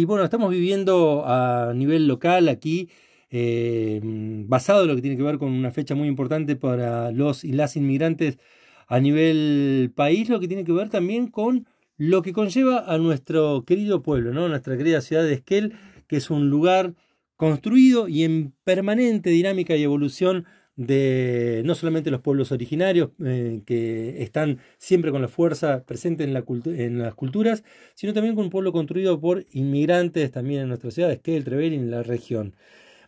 Y bueno, estamos viviendo a nivel local aquí, eh, basado en lo que tiene que ver con una fecha muy importante para los y las inmigrantes a nivel país, lo que tiene que ver también con lo que conlleva a nuestro querido pueblo, ¿no? nuestra querida ciudad de Esquel, que es un lugar construido y en permanente dinámica y evolución de no solamente los pueblos originarios eh, que están siempre con la fuerza presente en, las culturas, sino también con un pueblo construido por inmigrantes también en nuestras ciudades, que es el y en la región.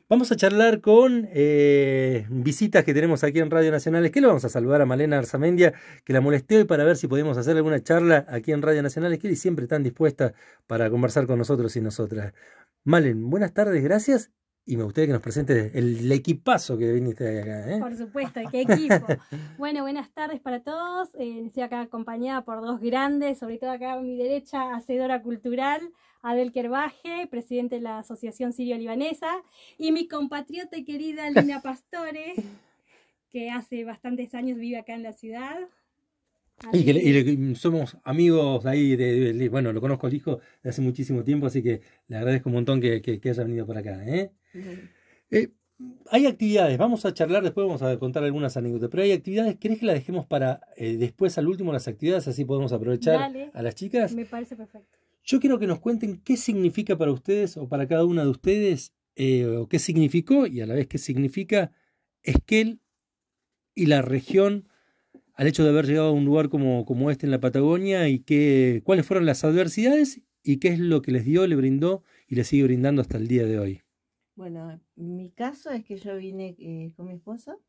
Vamos a charlar con eh, visitas que tenemos aquí en Radio Nacionales. que le vamos a saludar a Malena Arzamendia, que la molesté hoy para ver si podemos hacer alguna charla aquí en Radio Nacionales? que siempre tan dispuesta para conversar con nosotros y nosotras. Malen, buenas tardes, gracias y me gustaría que nos presentes el equipazo que viniste acá. ¿eh? Por supuesto, qué equipo. bueno, buenas tardes para todos. Eh, estoy acá acompañada por dos grandes, sobre todo acá a mi derecha, Hacedora Cultural, Adel Kerbaje, presidente de la Asociación Sirio-Libanesa, y mi compatriota y querida Lina Pastore, que hace bastantes años vive acá en la ciudad. Y, somos amigos ahí, de, bueno, lo conozco el hijo de hace muchísimo tiempo, así que le agradezco un montón que, que haya venido por acá. ¿eh? Eh, hay actividades, vamos a charlar después, vamos a contar algunas anécdotas, pero hay actividades, ¿querés que las dejemos para eh, después al último las actividades? Así podemos aprovechar a las chicas. Me parece perfecto. Yo quiero que nos cuenten qué significa para ustedes o para cada una de ustedes, eh, o qué significó y a la vez qué significa Esquel y la región al hecho de haber llegado a un lugar como, como este en la Patagonia y que cuáles fueron las adversidades y qué es lo que les dio, le brindó y le sigue brindando hasta el día de hoy. Bueno, mi caso es que yo vine eh, con mi esposo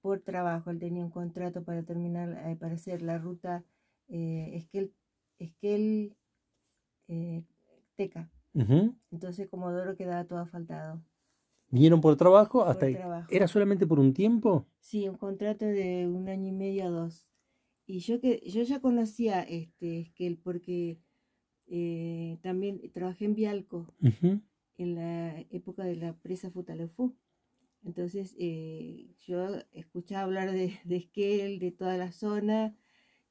por trabajo. Él tenía un contrato para terminar, eh, para hacer la ruta eh, esquel teca. Entonces Comodoro quedaba todo asfaltado. Vieron por trabajo hasta trabajo. ¿Era solamente por un tiempo? Sí, un contrato de un año y medio a dos. Y yo que yo ya conocía este Esquel porque también trabajé en Vialco en la época de la presa Futaleufú. Entonces eh, yo escuchaba hablar de, Esquel, de toda la zona,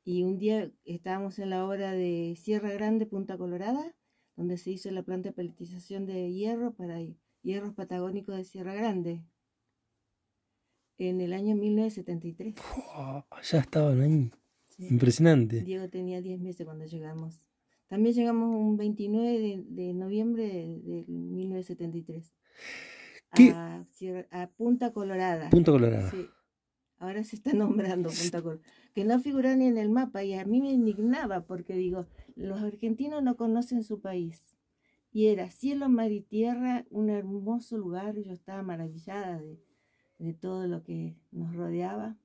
y un día estábamos en la obra de Sierra Grande, Punta Colorada, donde se hizo la planta de pelletización de hierro para hierros patagónicos de Sierra Grande, en el año 1973. ya estaban ahí. Impresionante. Diego tenía 10 meses cuando llegamos. También llegamos un 29 de, noviembre de, 1973. A, Punta Colorada. Punta Colorada. Ahora se está nombrando Punta Colorada. Que no figura ni en el mapa y a mí me indignaba porque digo, los argentinos no conocen su país. Y era cielo, mar y tierra, un hermoso lugar. Yo estaba maravillada de, de todo lo que nos rodeaba.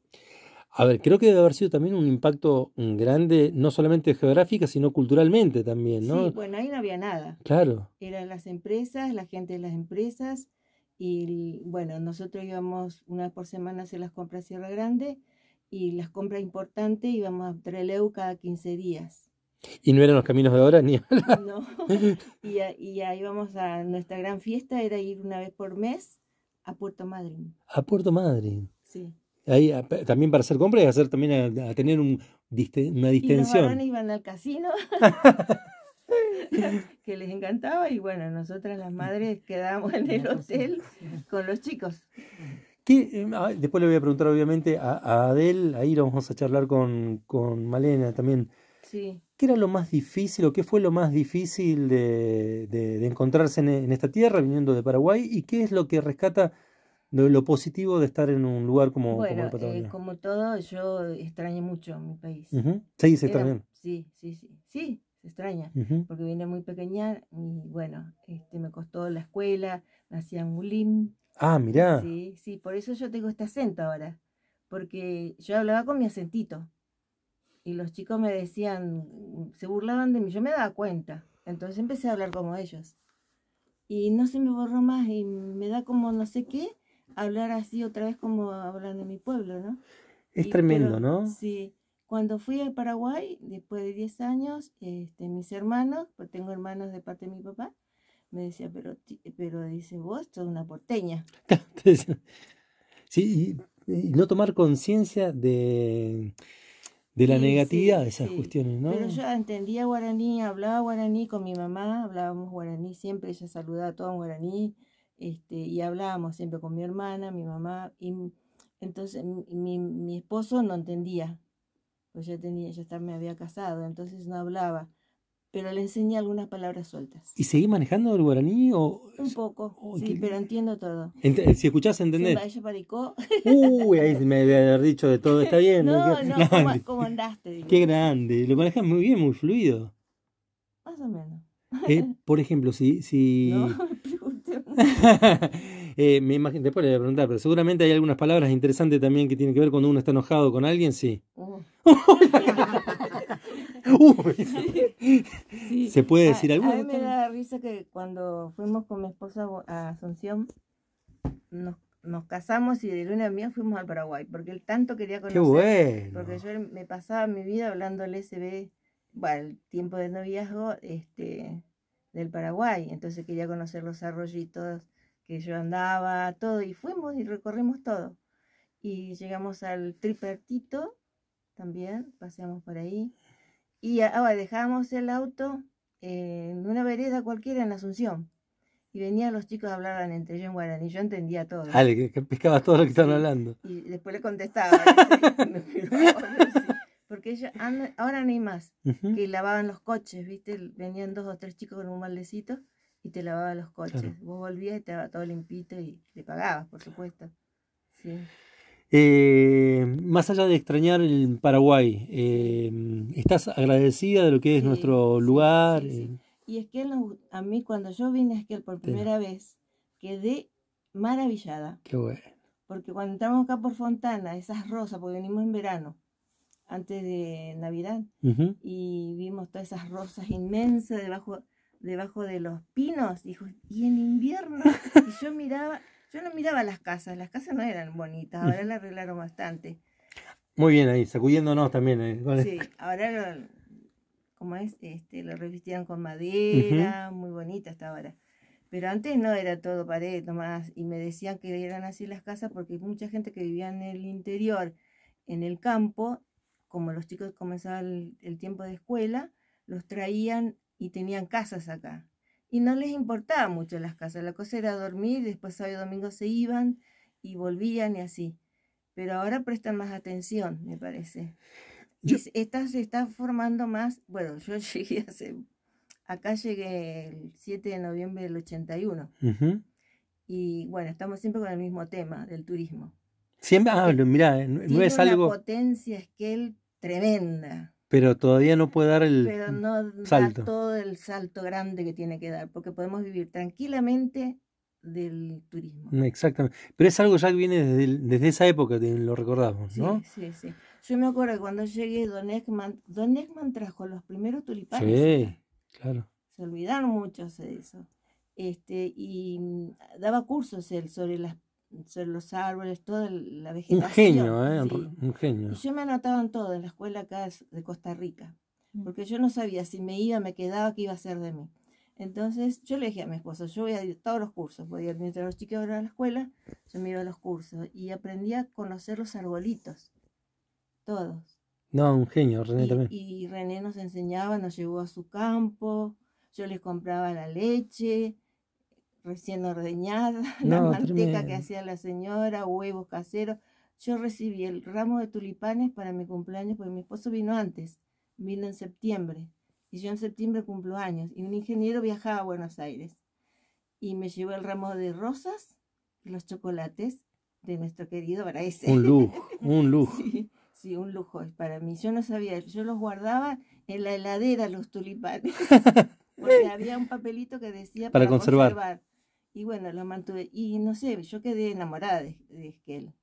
A ver, creo que debe haber sido también un impacto mm, grande, no solamente geográfica, sino culturalmente también, ¿no? Sí, bueno, ahí no había nada. Claro. Eran las empresas, la gente de las empresas, y bueno, nosotros íbamos una vez por semana a hacer las compras a Sierra Grande, y las compras importantes íbamos a Treleu cada 15 días. Y no eran los caminos de ahora ni ahora. No, y, y ahí íbamos a nuestra gran fiesta, era ir una vez por mes a Puerto Madryn. A Puerto Madryn. Sí ahí, ah, también para hacer compras y hacer también a, eh, tener un, una distensión. Y los iban al casino. que les encantaba y bueno, nosotras las madres quedamos en el hotel con los chicos. Em, ah, después le voy a preguntar obviamente a, a Adel, ahí lo vamos a charlar con, con Malena también. Sí. ¿Qué era lo más difícil o qué fue lo más difícil de, de, encontrarse en, esta tierra viniendo de Paraguay y qué es lo que rescata lo, positivo de estar en un lugar como, bueno, como eh, el como todo, yo extrañé mucho mi país. Sí, se extraña. Sí, sí, sí. Sí, se extraña. Porque vine muy pequeña y bueno, este, me costó la escuela, me hacían bulín Ah, mirá. Sí, sí, por eso yo tengo este acento ahora. Porque yo hablaba con mi acentito. Y los chicos me decían, se burlaban de mí, yo me daba cuenta. Entonces empecé a hablar como ellos. Y no se me borró más y me da como no sé qué hablar así otra vez como hablan de mi pueblo, ¿no? Es tremendo, ¿no? Sí. Cuando fui al Paraguay, después de 10 años, este, mis hermanos, pues tengo hermanos de parte de mi papá, me decía, pero, pero dice, vos sos una porteña. sí, y, no tomar conciencia de, la negatividad de esas cuestiones, ¿no? Pero yo entendía guaraní, hablaba guaraní con mi mamá, hablábamos guaraní siempre, ella saludaba a todo en guaraní, este, y hablábamos siempre con mi hermana, mi mamá, y entonces mi, mi esposo no entendía, pues ya tenía, ya me había casado, entonces no hablaba, pero le enseñé algunas palabras sueltas. ¿Y seguí manejando el guaraní o...? Un poco, sí, pero entiendo todo. Eh, si escuchás, entendés. paricó. Uy, ahí me había dicho de todo, está bien. no, no, no ¿cómo, andaste? Qué grande, lo manejas muy bien, muy fluido. Más o menos. Eh, por ejemplo, si... si... Eh, me imagino, después le preguntar, pero seguramente hay algunas palabras interesantes también que tienen que ver cuando uno está enojado con alguien, sí. Uh. ¿Se puede decir algo? A, mí me da risa que cuando fuimos con mi esposa a Asunción, nos, casamos y de luna mía fuimos al Paraguay, porque él tanto quería conocer. Porque yo me pasaba mi vida hablándole SB bueno, el tiempo de noviazgo, este, del Paraguay, entonces quería conocer los arroyitos que yo andaba, todo, y fuimos y recorrimos todo. Y llegamos al tripertito también, paseamos por ahí. Y ahora dejamos el auto en una vereda cualquiera en Asunción. Y venían los chicos, hablaban entre ellos en guaraní. Yo entendía todo. Ah, que, pescabas todo lo que estaban hablando. Y después le contestaba. porque ahora no hay más, que lavaban los coches, ¿viste? Venían dos o tres chicos con un maldecito y te lavaban los coches. Vos volvías y te daba todo limpito y te pagabas, por supuesto. Eh, más allá de extrañar el Paraguay, em, ¿estás agradecida de lo que es nuestro lugar? Eh. Y es que a mí cuando yo vine a Esquel por primera vez, quedé maravillada. Qué bueno. Porque cuando entramos acá por Fontana, esas rosas, porque venimos en verano, antes de Navidad y vimos todas esas rosas inmensas debajo, debajo de los pinos. Dijo, y en invierno, y yo miraba, yo no miraba las casas, las casas no eran bonitas, mm. ahora las arreglaron bastante. Muy bien ahí, sacudiéndonos también. Eh, sí, ahora lo, como este, lo revistieron con madera, muy bonita hasta ahora. Pero antes no era todo pared nomás, y me decían que eran así las casas porque mucha gente que vivía en el interior, en el campo, como los chicos comenzaban el, tiempo de escuela, los traían y tenían casas acá. Y no les importaba mucho las casas, la cosa era dormir, después sábado y domingo se iban y volvían y así. Pero ahora prestan más atención, me parece. Y se está formando más, bueno, yo llegué hace, acá llegué el 7 de noviembre del 81. Y bueno, estamos siempre con el mismo tema del turismo. Siempre ah, mira, eh, no, tiene es una algo. potencia tremenda. Pero todavía no puede dar el no salto. todo el salto grande que tiene que dar, porque podemos vivir tranquilamente del turismo. Mm, Exactamente. Pero es algo ya que viene desde, esa época, lo recordamos, ¿no? Sí, sí, sí. Yo me acuerdo que cuando llegué, Don Ekman, Don trajo los primeros tulipanes. Sí, claro. Se olvidaron muchos de eso. Este, y mm, daba cursos él sobre las los árboles, toda la vegetación. Un genio, ¿eh? Un genio. yo me anotaba en todo, en la escuela acá de Costa Rica, mm. porque yo no sabía si me iba, me quedaba, qué iba a hacer de mí. Entonces yo le dije a mi esposo, yo voy a todos los cursos, podía mientras los chicos iban a la escuela, yo me iba a los cursos y aprendí a conocer los arbolitos, todos. No, un genio, René y, también. Y René nos enseñaba, nos llevó a su campo, yo les compraba la leche, recién ordeñada, la manteca que hacía la señora, huevos caseros. Yo recibí el ramo de tulipanes para mi cumpleaños, porque mi esposo vino antes, vino en septiembre. Y yo en septiembre cumplo años. Y un ingeniero viajaba a Buenos Aires. Y me llevó el ramo de rosas, los chocolates de nuestro querido Braese. Un lujo, un lujo. Sí, un lujo es para mí. Yo no sabía, yo los guardaba en la heladera los tulipanes. porque había un papelito que decía para, conservar. Y bueno, lo mantuve. Y no sé, yo quedé enamorada de, de Esquel.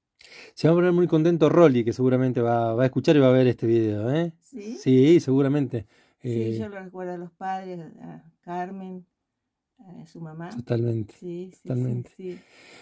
Se va a poner muy contento Rolly, que seguramente va, a escuchar y va a ver este video, ¿eh? Sí, sí seguramente. Sí, eh, yo lo recuerdo a los padres, a Carmen, a su mamá. Totalmente. Sí, totalmente.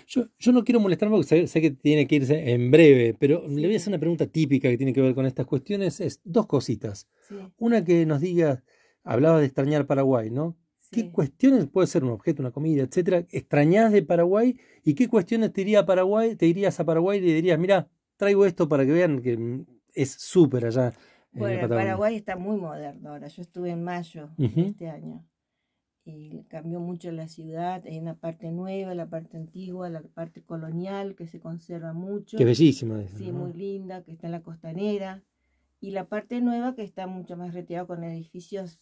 yo, no quiero molestar porque sé, que tiene que irse en breve, pero le voy a hacer una pregunta típica que tiene que ver con estas cuestiones. Es dos cositas. Una que nos diga, hablabas de extrañar Paraguay, ¿no? qué cuestiones puede ser un objeto, una comida, etcétera, extrañas de Paraguay y qué cuestiones te a Paraguay, te irías a Paraguay y le dirías, mira, traigo esto para que vean que es súper allá. Bueno, Paraguay está muy moderno ahora. Yo estuve en mayo este año y cambió mucho la ciudad. Hay una parte nueva, la parte antigua, la parte colonial que se conserva mucho. Qué bellísima es. Sí, muy linda, que está en la costanera. Y la parte nueva que está mucho más retirada con edificios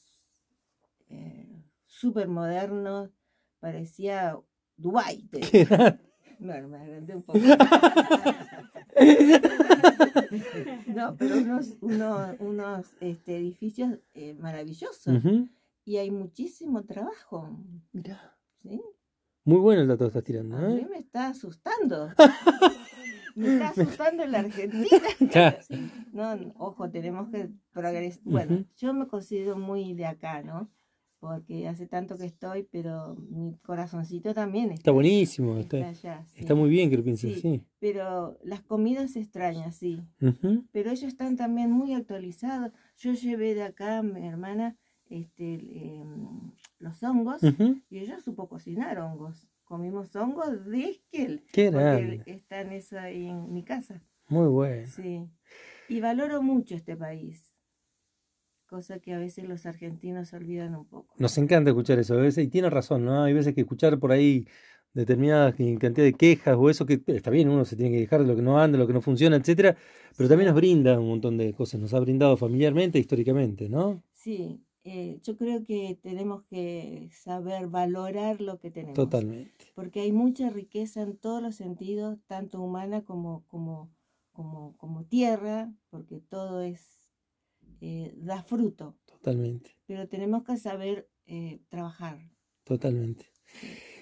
eh, súper modernos, parecía Dubái. no, me agrandé un poco. no, pero unos, unos, unos este, edificios eh, maravillosos. Y hay muchísimo trabajo. ¿Sí? Muy bueno el dato que estás tirando. ¿eh? A mí ¿eh? me está asustando. me está asustando la Argentina. no, ojo, tenemos que progresar. Bueno, yo me considero muy de acá, ¿no? porque hace tanto que estoy, pero mi corazoncito también está. buenísimo, está, muy bien que lo pienses. sí, Pero las comidas extrañas, sí. Pero ellos están también muy actualizados. Yo llevé de acá a mi hermana este, em, los hongos y ella supo cocinar hongos. Comimos hongos de esquel. Qué porque Están eso ahí en mi casa. Muy bueno. Sí. Y valoro mucho este país cosa que a veces los argentinos olvidan un poco. Nos encanta escuchar eso, a veces, y tiene razón, ¿no? Hay veces que escuchar por ahí determinadas cantidad de quejas o eso que está bien, uno se tiene que dejar de lo que no anda, lo que no funciona, etcétera, pero también nos brinda un montón de cosas, nos ha brindado familiarmente, históricamente, ¿no? Sí, eh, yo creo que tenemos que saber valorar lo que tenemos. Totalmente. Porque hay mucha riqueza en todos los sentidos, tanto humana como, como, como tierra, porque todo es eh, da fruto. Totalmente. Pero tenemos que saber eh, trabajar. Totalmente.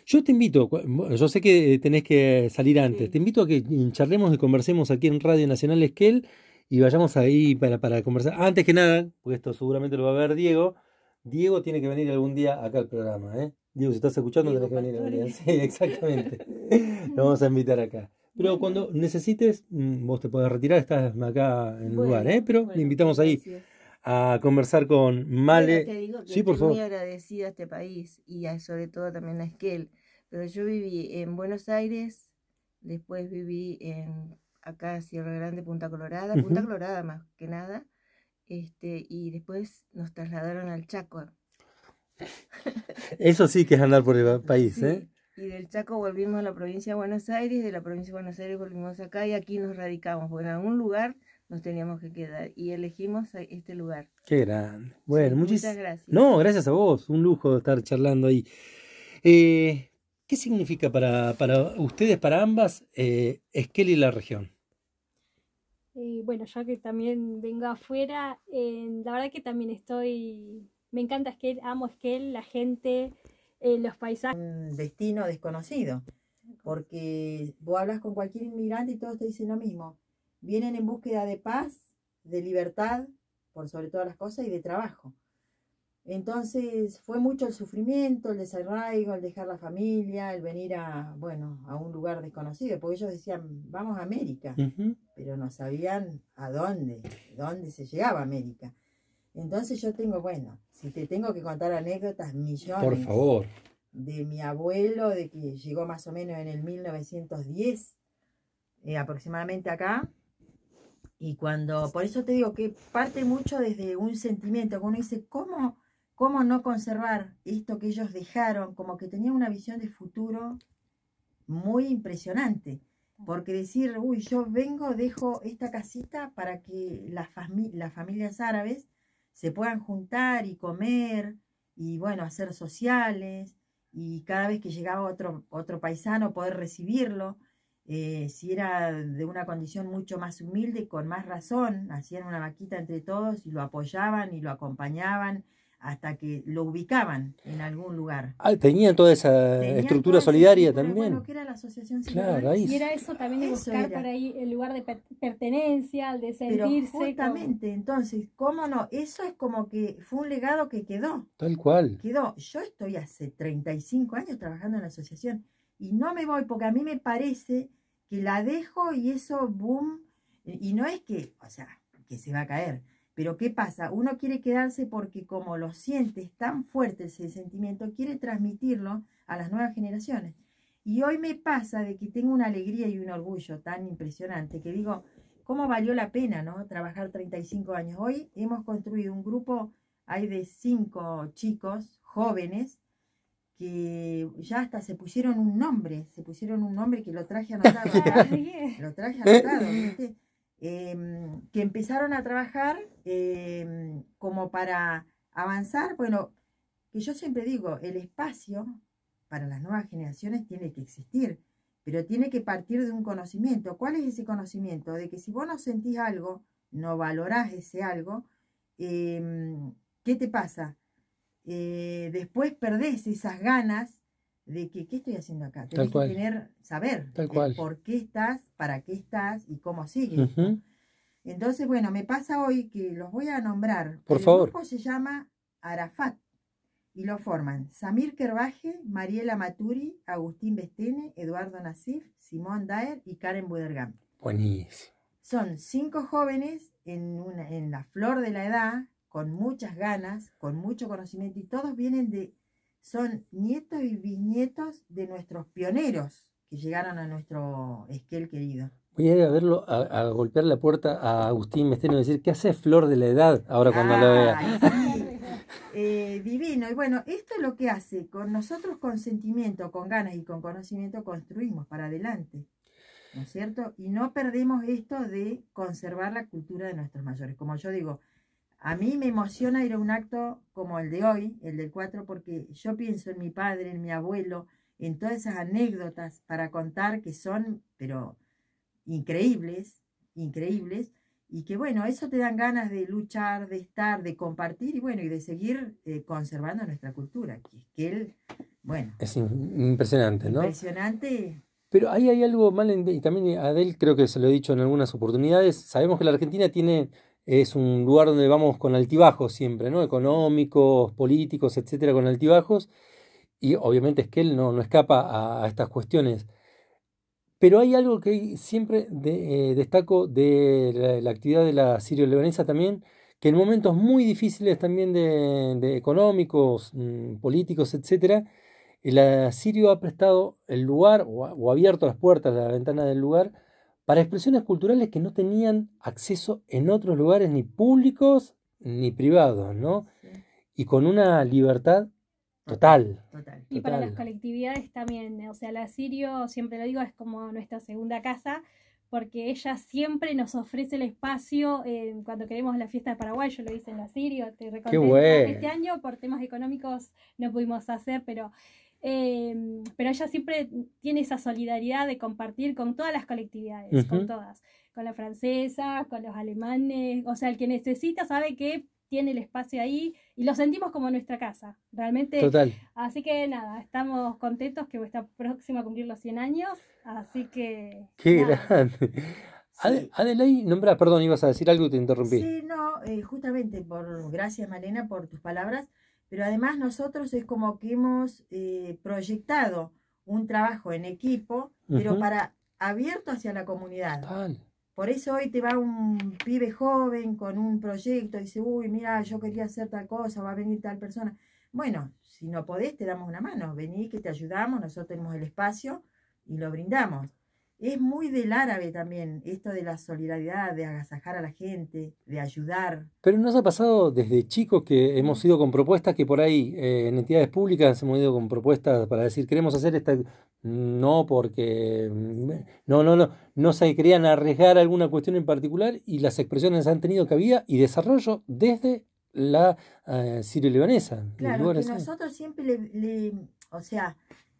Yo te invito, yo sé que eh, tenés que salir antes, te invito a que mm, charlemos y conversemos aquí en Radio Nacional Esquel y vayamos ahí para, para conversar. Antes que nada, porque esto seguramente lo va a ver Diego, Diego tiene que venir algún día acá al programa, ¿eh? Diego, si estás escuchando, que venir Sí, exactamente. lo vamos a invitar acá. Pero cuando necesites, mm, vos te podés retirar, estás acá en el lugar, ¿eh? Pero le invitamos ahí a conversar con Male. Te digo por estoy muy agradecida a este país y a, sobre todo también a Esquel. Pero yo viví en Buenos Aires, después viví en acá Sierra Grande, Punta Colorada, Punta Colorada más que nada, este, y después nos trasladaron al Chaco. Eso sí que es andar por el país, ¿eh? y del Chaco volvimos a la provincia de Buenos Aires, de la provincia de Buenos Aires volvimos acá y aquí nos radicamos, Bueno, en algún lugar nos teníamos que quedar y elegimos este lugar. Qué grande. Bueno, muchas... gracias. No, gracias a vos, un lujo estar charlando ahí. Eh, ¿Qué significa para, ustedes, para ambas, eh, Esquel y la región? Eh, bueno, ya que también vengo afuera, la verdad que también estoy, me encanta Esquel, amo Esquel, la gente, eh, los paisajes. Un destino desconocido, porque vos hablas con cualquier inmigrante y todos te dicen lo mismo. Vienen en búsqueda de paz, de libertad, por sobre todas las cosas, y de trabajo. Entonces fue mucho el sufrimiento, el desarraigo, el dejar la familia, el venir a, bueno, a un lugar desconocido, porque ellos decían, vamos a América, pero no sabían a dónde, dónde se llegaba a América. Entonces yo tengo, bueno, si te tengo que contar anécdotas, millones. Por favor. De mi abuelo, de que llegó más o menos en el 1910, eh, aproximadamente acá. Y cuando, por eso te digo que parte mucho desde un sentimiento, que uno dice, ¿cómo, ¿cómo no conservar esto que ellos dejaron? Como que tenían una visión de futuro muy impresionante. Porque decir, uy, yo vengo, dejo esta casita para que las, las familias árabes se puedan juntar y comer y bueno, hacer sociales y cada vez que llegaba otro, otro paisano poder recibirlo, eh, si era de una condición mucho más humilde, con más razón, hacían una vaquita entre todos y lo apoyaban y lo acompañaban hasta que lo ubicaban en algún lugar. Ah, tenían toda esa estructura solidaria también. que era la asociación Claro, Y era eso también de buscar por ahí el lugar de pertenencia, el de sentirse. Pero justamente, entonces, ¿cómo no? Eso es como que fue un legado que quedó. Tal cual. Quedó. Yo estoy hace 35 años trabajando en la asociación y no me voy porque a mí me parece que la dejo y eso, boom, y no es que, o sea, que se va a caer pero ¿qué pasa? Uno quiere quedarse porque como lo siente, es tan fuerte ese sentimiento, quiere transmitirlo a las nuevas generaciones. Y hoy me pasa de que tengo una alegría y un orgullo tan impresionante que digo, ¿cómo valió la pena ¿no? trabajar 35 años? Hoy hemos construido un grupo, hay de cinco chicos jóvenes que ya hasta se pusieron un nombre, se pusieron un nombre que lo traje anotado, lo traje anotado, Em, que empezaron a trabajar em, como para avanzar. Bueno, que yo siempre digo, el espacio para las nuevas generaciones tiene que existir, pero tiene que partir de un conocimiento. ¿Cuál es ese conocimiento? De que si vos no sentís algo, no valorás ese algo, em, ¿qué te pasa? Eh, después perdés esas ganas de qué estoy haciendo acá. Tenés que tener, saber eh, por qué estás, para qué estás y cómo sigues. Entonces, bueno, me pasa hoy que los voy a nombrar. Por El grupo se llama Arafat y lo forman Samir Kerbaje, Mariela Maturi, Agustín Bestene, Eduardo Nasif, Simón Daer y Karen Budergam. Buenísimo. Son cinco jóvenes en, una, en la flor de la edad, con muchas ganas, con mucho conocimiento y todos vienen de son nietos y bisnietos de nuestros pioneros que llegaron a nuestro esquel querido. Voy a verlo, a, golpear la puerta a Agustín Mesteno y decir, ¿qué hace Flor de la Edad ahora cuando lo vea? Eh, divino. Y bueno, esto es lo que hace. Con nosotros, con sentimiento, con ganas y con conocimiento, construimos para adelante. ¿No es cierto? Y no perdemos esto de conservar la cultura de nuestros mayores. Como yo digo, a mí me emociona ir a un acto como el de hoy, el del 4, porque yo pienso en mi padre, en mi abuelo, en todas esas anécdotas para contar que son, pero increíbles, increíbles, y que bueno, eso te dan ganas de luchar, de estar, de compartir y bueno, y de seguir eh, conservando nuestra cultura, que es que él, bueno. Es impresionante, ¿no? Impresionante. Pero ahí hay algo mal, en, y también a Adel creo que se lo he dicho en algunas oportunidades, sabemos que la Argentina tiene es un lugar donde vamos con altibajos siempre, ¿no? Económicos, políticos, etcétera, con altibajos. Y obviamente es que él no, no escapa a, estas cuestiones. Pero hay algo que siempre eh, destaco de la, actividad de la sirio-lebanesa también, que en momentos muy difíciles también de, económicos, mm, políticos, etcétera, el Sirio ha prestado el lugar o, ha, abierto las puertas, la ventana del lugar para expresiones culturales que no tenían acceso en otros lugares ni públicos ni privados, ¿no? Y con una libertad Total, total. Y para las colectividades también, ¿eh? o sea, la Sirio, siempre lo digo, es como nuestra segunda casa, porque ella siempre nos ofrece el espacio eh, cuando queremos la fiesta de Paraguay, yo lo hice en la Sirio, te Este año por temas económicos no pudimos hacer, pero Em, pero ella siempre tiene esa solidaridad de compartir con todas las colectividades, con todas, con la francesa, con los alemanes, o sea, el que necesita sabe que tiene el espacio ahí y lo sentimos como nuestra casa, realmente. Así que nada, estamos contentos que está próxima a cumplir los 100 años, así que... ¡Qué grande! Adelaide, perdón, ibas a decir algo y te interrumpí. Sí, no, eh, justamente por, gracias Malena por tus palabras, pero además nosotros es como que hemos eh, proyectado un trabajo en equipo, pero para abierto hacia la comunidad. Por eso hoy te va un pibe joven con un proyecto y dice, uy, mira, yo quería hacer tal cosa, va a venir tal persona. Bueno, si no podés, te damos una mano, vení que te ayudamos, nosotros tenemos el espacio y lo brindamos. Es muy del árabe también, esto de la solidaridad, de agasajar a la gente, de ayudar. Pero nos ha pasado desde chicos que hemos mm. ido con propuestas que por ahí eh, en entidades públicas hemos ido con propuestas para decir queremos hacer esta. No, porque. Mm, eh, no, no, no. No se querían arriesgar alguna cuestión en particular y las expresiones han tenido cabida y desarrollo desde la eh, sirio-libanesa. Claro, que nosotros siempre le. O sea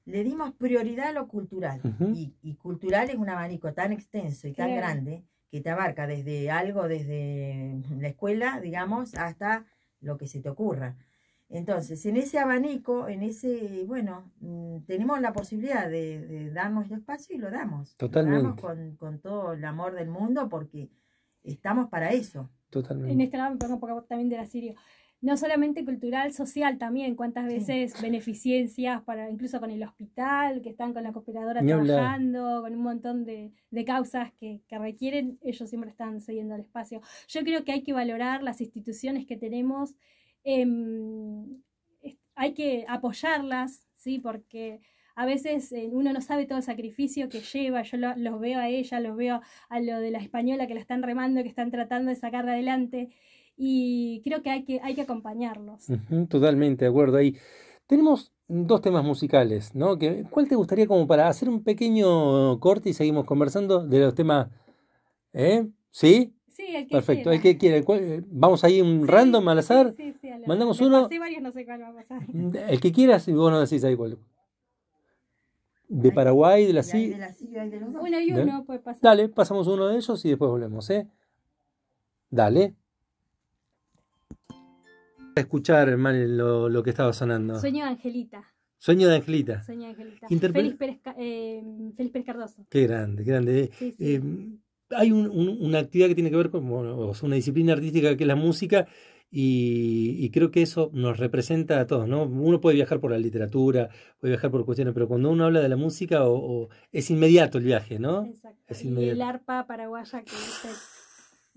le dimos prioridad a lo cultural. y, cultural es un abanico tan extenso y tan grande que te abarca desde algo, desde la escuela, digamos, hasta lo que se te ocurra. Entonces, en ese abanico, en ese, bueno, mm, tenemos la posibilidad de, darnos el espacio y lo damos. Totalmente. Lo damos con, todo el amor del mundo porque estamos para eso. Totalmente. En este lado me pongo un poco también de la sirio no solamente cultural, social también, cuántas veces beneficiencias, para incluso con el hospital, que están con la cooperadora trabajando, con un montón de, de causas que, que, requieren, ellos siempre están siguiendo el espacio. Yo creo que hay que valorar las instituciones que tenemos, em, hay que apoyarlas, ¿sí? porque a veces eh, uno no sabe todo el sacrificio que lleva, yo lo, los veo a ella, los veo a lo de la española que la están remando, que están tratando de sacar adelante, y creo que hay que, hay que acompañarlos. totalmente, de acuerdo. Ahí tenemos dos temas musicales, ¿no? ¿Cuál te gustaría como para hacer un pequeño corte y seguimos conversando de los temas? ¿Eh? ¿Sí? Sí, el que Perfecto, el que quiera. Eh, vamos ahí un random al azar. Mandamos uno. El que quieras y vos nos decís ahí cuál. De Paraguay, de la CIA. De la Uno y uno, puede Dale, pasamos uno de ellos y después volvemos, ¿eh? Dale escuchar, mal lo, que estaba sonando. Sueño de Angelita. Sueño de Angelita. Sueño Angelita. Félix, eh, Pérez, Cardoso. Qué grande, qué grande. Eh. Eh, hay una actividad que tiene que ver con una disciplina artística que es la música. Y, creo que eso nos representa a todos, ¿no? Uno puede viajar por la literatura, puede viajar por cuestiones, pero cuando uno habla de la música o, es inmediato el viaje, ¿no? Exacto. el arpa paraguaya que es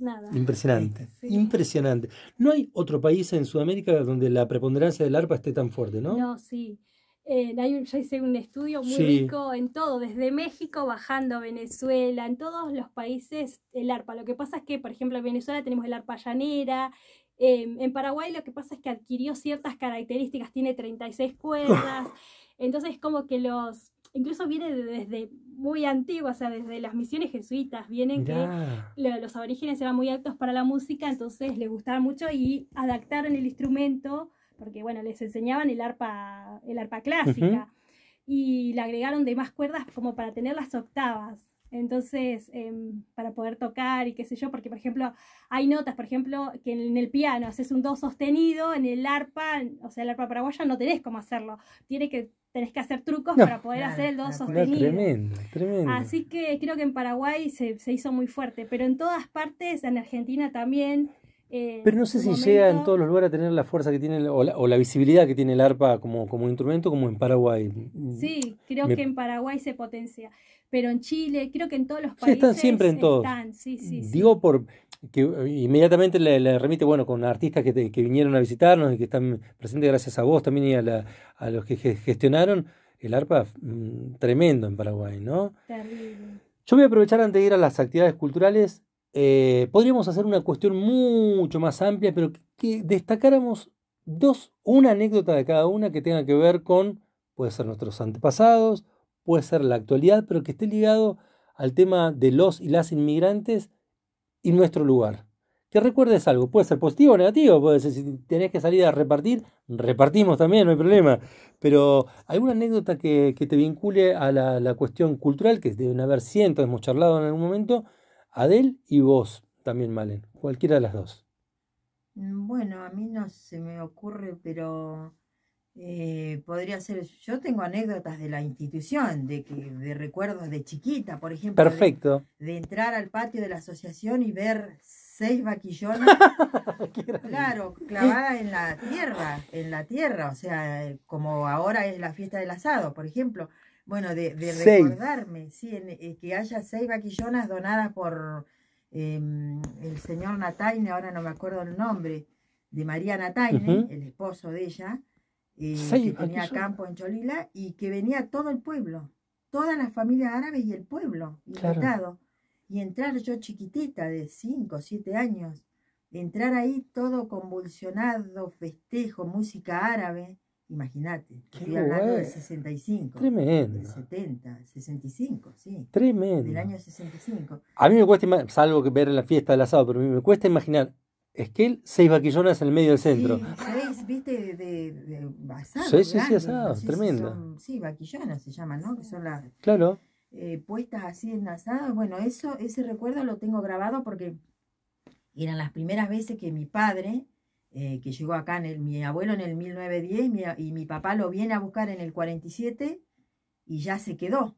nada. Impresionante, impresionante. No hay otro país en Sudamérica donde la preponderancia del arpa esté tan fuerte, ¿no? No, sí. Eh, hay, yo hice un estudio muy rico en todo, desde México bajando a Venezuela, en todos los países el arpa. Lo que pasa es que, por ejemplo, en Venezuela tenemos el arpa llanera, em, en Paraguay lo que pasa es que adquirió ciertas características, tiene 36 cuerdas, entonces como que los incluso viene desde muy antiguo, o sea, desde las misiones jesuitas, vienen que los aborígenes eran muy aptos para la música, entonces les gustaba mucho y adaptaron el instrumento, porque bueno, les enseñaban el arpa, el arpa clásica, y le agregaron de demás cuerdas como para tener las octavas. Entonces, em, para poder tocar y qué sé yo, porque por ejemplo, hay notas, por ejemplo, que en el piano haces un do sostenido, en el arpa, o sea, el arpa paraguaya no tenés cómo hacerlo. Tiene que tenés que hacer trucos para poder hacer el do sostenido. Tremendo, tremendo. Así que creo que en Paraguay se, se, hizo muy fuerte, pero en todas partes, en Argentina también, pero no sé si llega en todos los lugares a tener la fuerza que tiene o la, visibilidad que tiene el arpa como, instrumento, como en Paraguay. Sí, creo que en Paraguay se potencia. Pero en Chile, creo que en todos los países. están siempre en todos. Digo por que eh, inmediatamente le, remite, bueno, con artistas que, vinieron a visitarnos y que están presentes gracias a vos también y a, los que gestionaron el arpa mm, tremendo en Paraguay, ¿no? Terrible. Yo voy a aprovechar antes de ir a las actividades culturales eh, podríamos hacer una cuestión mucho más amplia, pero que, destacáramos dos, una anécdota de cada una que tenga que ver con, puede ser nuestros antepasados, puede ser la actualidad, pero que esté ligado al tema de los y las inmigrantes y nuestro lugar. Que recuerdes algo, puede ser positivo o negativo, puede ser si tenés que salir a repartir, repartimos también, no hay problema. Pero alguna anécdota que, que te vincule a la, la, cuestión cultural, que deben haber cientos, hemos charlado en algún momento, Adel y vos también, Malen, cualquiera de las dos. Mm, bueno, a mí no se me ocurre, pero eh, podría ser, yo tengo anécdotas de la institución, de que de recuerdos de chiquita, por ejemplo. Perfecto. De, de entrar al patio de la asociación y ver seis vaquillonas, claro, clavada en la tierra, en la tierra, o sea, como ahora es la fiesta del asado, por ejemplo. Bueno, de, de recordarme, sí, eh, que haya seis vaquillonas donadas por em, el señor Nataine, ahora no me acuerdo el nombre, de María Nataine, el esposo de ella, eh, que tenía campo en Cholila, y que venía todo el pueblo, todas las familias árabes y el pueblo invitado. Y entrar yo chiquitita, de cinco, siete años, entrar ahí todo convulsionado, festejo, música árabe, Imagínate, estoy hablando de 65. Tremendo. 70, 65, sí. Tremendo. Del año 65. A mí me cuesta, salvo que ver en la fiesta del asado, pero a mí me cuesta imaginar es que él, seis vaquillonas en el medio del centro. Sí, seis, viste, de, asado. Sí, sí, asado, tremendo. sí, vaquillonas se llaman, ¿no? Que son las claro. Eh, puestas así en asado. Bueno, eso, ese recuerdo lo tengo grabado porque eran las primeras veces que mi padre eh, que llegó acá en el, mi abuelo en el 1910 y mi, papá lo viene a buscar en el 47 y ya se quedó.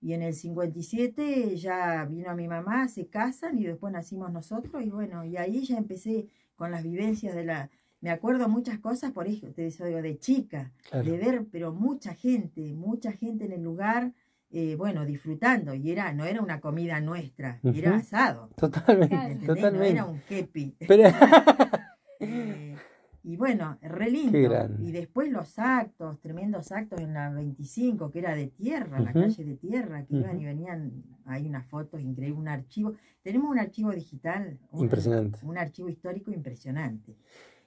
Y en el 57 ya vino a mi mamá, se casan y después nacimos nosotros y bueno, y ahí ya empecé con las vivencias de la... Me acuerdo muchas cosas, por eso te digo, de chica, de ver, pero mucha gente, mucha gente en el lugar, eh, bueno, disfrutando. Y era, no era una comida nuestra, era asado. Totalmente, totalmente. era un kepi. Pero... Eh, y bueno, re lindo. Y después los actos, tremendos actos en la 25, que era de tierra, la calle de tierra, que iban y venían, hay unas fotos increíbles, un archivo. Tenemos un archivo digital. impresionante. Un archivo histórico impresionante.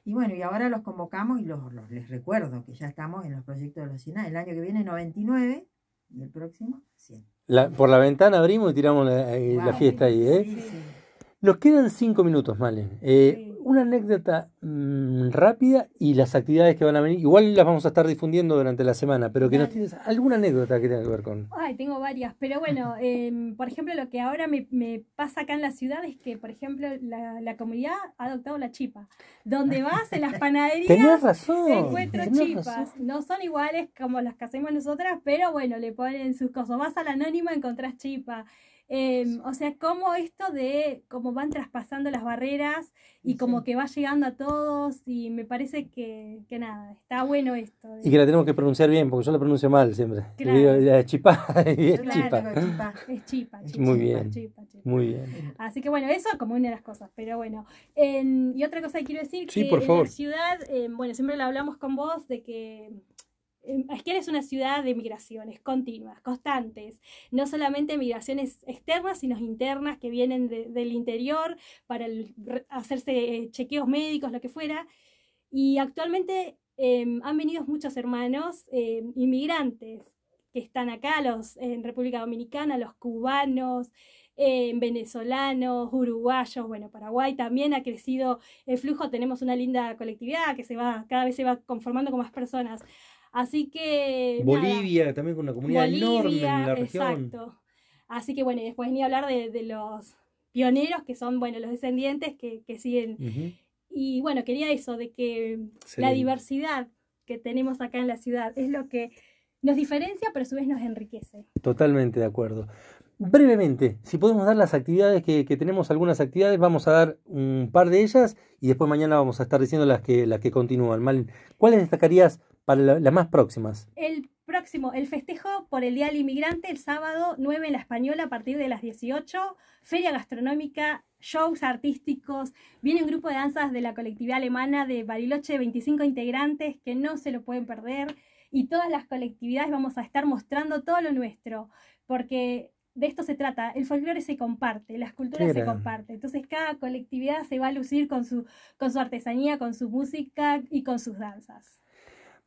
Y bueno, y ahora los convocamos y los, les recuerdo que ya estamos en los proyectos de los cines El año que viene 99 y el próximo 100. por la ventana abrimos y tiramos la, eh, fiesta ahí. ¿eh? Nos quedan cinco minutos, Malen. Eh, una anécdota mm, rápida y las actividades que van a venir. Igual las vamos a estar difundiendo durante la semana, pero que nos tienes alguna anécdota que tenga que ver con. Ay, tengo varias, pero bueno, em, por ejemplo, lo que ahora me, pasa acá en la ciudad es que, por ejemplo, la, comunidad ha adoptado la chipa. Donde vas en las panaderías. Tenías Encuentro chipas. No son iguales como las que hacemos nosotras, pero bueno, le ponen sus cosas. Vas al la anónima, encontrás chipa. Em, o sea, como esto de cómo van traspasando las barreras y como que va llegando a todos y me parece que, nada, está bueno esto. Y que la tenemos que pronunciar bien, porque yo la pronuncio mal siempre. chipá, es chipa. Es chipa, Muy bien. Muy bien. Así que bueno, eso como una de las cosas, pero bueno. Em, y otra cosa que quiero decir, que en la ciudad, em, bueno, siempre la hablamos con vos de que que em, es una ciudad de migraciones continuas, constantes, no solamente migraciones externas, sino internas que vienen del interior para hacerse eh, chequeos médicos, lo que fuera. Y actualmente em, han venido muchos hermanos em, inmigrantes que están acá, los en República Dominicana, los cubanos, venezolanos, uruguayos, bueno, Paraguay también ha crecido el flujo, tenemos una linda colectividad que se va, cada vez se va conformando con más personas. Así que. Bolivia, también con una comunidad enorme en la región. Exacto. Así que bueno, y después ni hablar de, los pioneros que son, bueno, los descendientes que, siguen. Y bueno, quería eso, de que la diversidad que tenemos acá en la ciudad es lo que nos diferencia, pero a su vez nos enriquece. Totalmente de acuerdo. Brevemente, si podemos dar las actividades que, tenemos, algunas actividades, vamos a dar un par de ellas y después mañana vamos a estar diciendo las que, las que continúan. ¿Cuáles destacarías para las más próximas. El próximo, el festejo por el Día del Inmigrante, el sábado 9 en la Española a partir de las 18, feria gastronómica, shows artísticos, viene un grupo de danzas de la colectividad alemana de Bariloche, 25 integrantes que no se lo pueden perder y todas las colectividades vamos a estar mostrando todo lo nuestro, porque de esto se trata, el folclore se comparte, las culturas se comparten, entonces cada colectividad se va a lucir con su, con su artesanía, con su música y con sus danzas.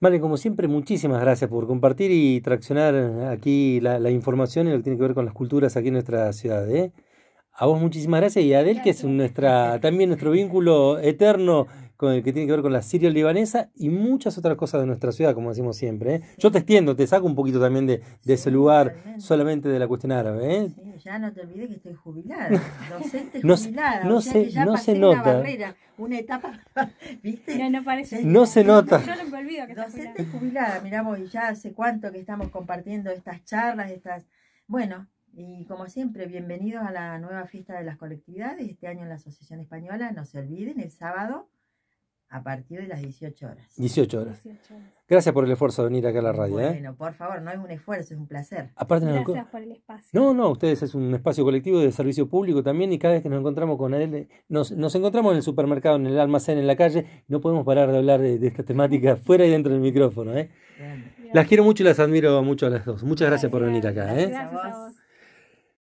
Vale, como siempre, muchísimas gracias por compartir y traccionar aquí la, información y lo que tiene que ver con las culturas aquí en nuestra ciudad. ¿eh? A vos muchísimas gracias y a Adel, que es nuestra, también nuestro vínculo eterno con el que tiene que ver con la Siria libanesa y muchas otras cosas de nuestra ciudad, como decimos siempre. ¿eh? Yo te extiendo, te saco un poquito también de, ese lugar, solamente de la cuestión árabe. ¿eh? ya no te olvides que estoy jubilada, docente jubilada. No, se, que ya no se nota. Una, barrera, una etapa, ¿viste? No, parece. no se nota. Yo no me olvido que Docente jubilada. miramos, y ya hace cuánto que estamos compartiendo estas charlas, estas. Bueno, y como siempre, bienvenidos a la nueva fiesta de las colectividades, este año en la Asociación Española. No se olviden, el sábado a partir de las 18 horas. 18 horas. Gracias por el esfuerzo de venir acá a la radio. ¿eh? Bueno, por favor, no es un esfuerzo, es un placer. Aparte Gracias por el espacio. No, no, ustedes es un espacio colectivo de servicio público también y cada vez que nos encontramos con él, nos, nos encontramos en el supermercado, en el almacén, en la calle, no podemos parar de hablar de, esta temática fuera y dentro del micrófono. ¿eh? Las quiero mucho y las admiro mucho a las dos. Muchas gracias, por venir acá. ¿eh? gracias a vos.